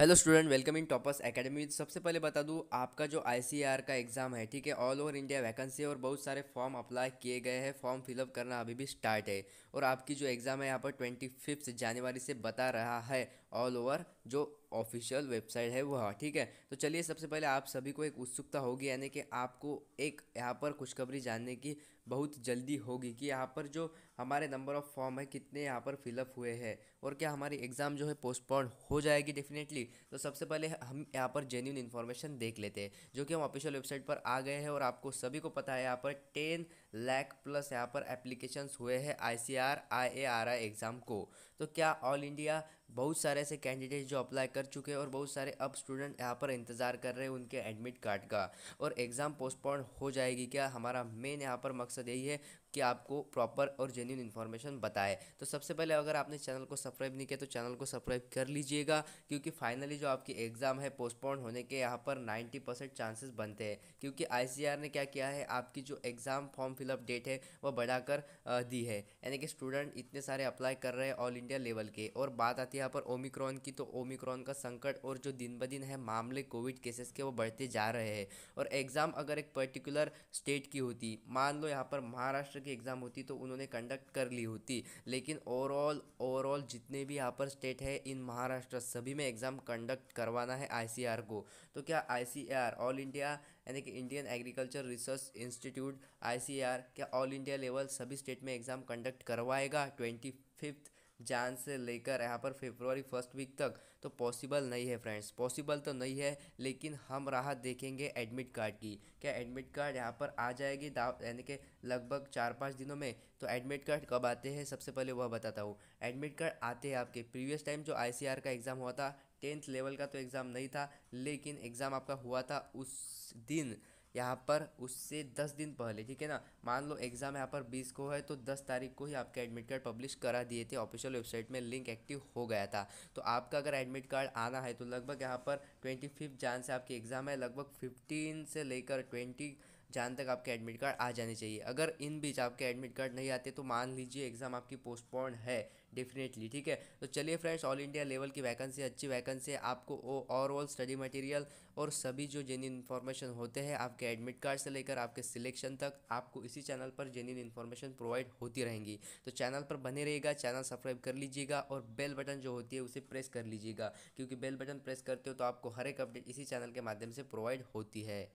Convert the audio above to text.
hello student welcome in Toppers Academy सबसे पहले बता दूं आपका जो आई e का एग्ज़ाम है ठीक है ऑल ओवर इंडिया वैकेंसी और बहुत सारे फॉर्म अप्लाई किए गए हैं फॉर्म फिलअप करना अभी भी स्टार्ट है और आपकी जो एग्ज़ाम है यहाँ पर ट्वेंटी फिफ्थ जनवरी से बता रहा है ऑल ओवर जो ऑफिशियल वेबसाइट है वह हाँ, ठीक है तो चलिए सबसे पहले आप सभी को एक उत्सुकता होगी यानी कि आपको एक यहाँ पर खुशखबरी जानने की बहुत जल्दी होगी कि यहाँ पर जो हमारे नंबर ऑफ़ फॉर्म है कितने यहाँ पर फिलअप हुए हैं और क्या हमारी एग्ज़ाम जो है पोस्टपोन हो जाएगी डेफिनेटली तो सबसे पहले हम यहाँ पर जेन्यून इन्फॉर्मेशन देख लेते हैं जो कि हम ऑफिशियल वेबसाइट पर आ गए हैं और आपको सभी को पता है यहाँ पर टेन लैक प्लस यहाँ पर एप्लीकेशंस हुए हैं आईसीआर आईएआरआई एग्ज़ाम को तो क्या ऑल इंडिया बहुत सारे ऐसे कैंडिडेट जो अप्लाई कर चुके हैं और बहुत सारे अब स्टूडेंट यहाँ पर इंतज़ार कर रहे हैं उनके एडमिट कार्ड का और एग्ज़ाम पोस्टपोन हो जाएगी क्या हमारा मेन यहाँ पर मकसद यही है कि आपको प्रॉपर और जेन्यून इन्फॉर्मेशन बताए तो सबसे पहले अगर आपने चैनल को सब्सक्राइब नहीं किया तो चैनल को सब्सक्राइब कर लीजिएगा क्योंकि फाइनली जो आपकी एग्ज़ाम है पोस्टपोन होने के यहाँ पर नाइन्टी परसेंट चांसेस बनते हैं क्योंकि आई ने क्या किया है आपकी जो एग्ज़ाम फॉर्म फिलअप डेट है वह बढ़ाकर दी है यानी कि स्टूडेंट इतने सारे अप्लाई कर रहे हैं ऑल इंडिया लेवल के और बात आती है यहाँ पर ओमिक्रॉन की तो ओमिक्रॉन का संकट और जो दिन ब दिन है मामले कोविड केसेस के वो बढ़ते जा रहे हैं और एग्ज़ाम अगर एक पर्टिकुलर स्टेट की होती मान लो यहाँ पर महाराष्ट्र की एग्ज़ाम होती तो उन्होंने कंडक्ट कर ली होती लेकिन ओवरऑल ओवरऑल जितने भी यहाँ पर स्टेट है इन महाराष्ट्र सभी में एग्ज़ाम कंडक्ट करवाना है आई को तो क्या आई ऑल इंडिया यानी कि इंडियन एग्रीकल्चर रिसर्च इंस्टीट्यूट आई क्या ऑल इंडिया लेवल सभी स्टेट में एग्ज़ाम कंडक्ट करवाएगा ट्वेंटी फिफ्थ जान से लेकर यहाँ पर फेबरवरी फर्स्ट वीक तक तो पॉसिबल नहीं है फ्रेंड्स पॉसिबल तो नहीं है लेकिन हम राहत देखेंगे एडमिट कार्ड की क्या एडमिट कार्ड यहाँ पर आ जाएगी यानी कि लगभग चार पाँच दिनों में तो एडमिट कार्ड कब आते हैं सबसे पहले वह बताता हूँ एडमिट कार्ड आते हैं आपके प्रीवियस टाइम जो आई का एग्ज़ाम हुआ था टेंथ लेवल का तो एग्ज़ाम नहीं था लेकिन एग्ज़ाम आपका हुआ था उस दिन यहाँ पर उससे दस दिन पहले ठीक है ना मान लो एग्ज़ाम यहाँ पर बीस को है तो दस तारीख को ही आपका एडमिट कार्ड पब्लिश करा दिए थे ऑफिशियल वेबसाइट में लिंक एक्टिव हो गया था तो आपका अगर एडमिट कार्ड आना है तो लगभग यहाँ पर ट्वेंटी फिफ्थ जान से आपकी एग्ज़ाम है लगभग फिफ्टीन से लेकर ट्वेंटी जहाँ तक आपके एडमिट कार्ड आ जाने चाहिए अगर इन बीच आपके एडमिट कार्ड नहीं आते तो मान लीजिए एग्ज़ाम आपकी पोस्टपोन है डेफिनेटली ठीक है तो चलिए फ्रेंड्स ऑल इंडिया लेवल की वैकेंसी अच्छी वैकेंसी है आपको ओवरऑल स्टडी मटेरियल और सभी जो जेन्यून इन्फॉर्मेशन होते हैं आपके एडमिट कार्ड से लेकर आपके सिलेक्शन तक आपको इसी चैनल पर जेन्यून इन्फॉर्मेशन प्रोवाइड होती रहेंगी तो चैनल पर बने रहेगा चैनल सब्सक्राइब कर लीजिएगा और बेल बटन जो होती है उसे प्रेस कर लीजिएगा क्योंकि बेल बटन प्रेस करते हो तो आपको हर एक अपडेट इसी चैनल के माध्यम से प्रोवाइड होती है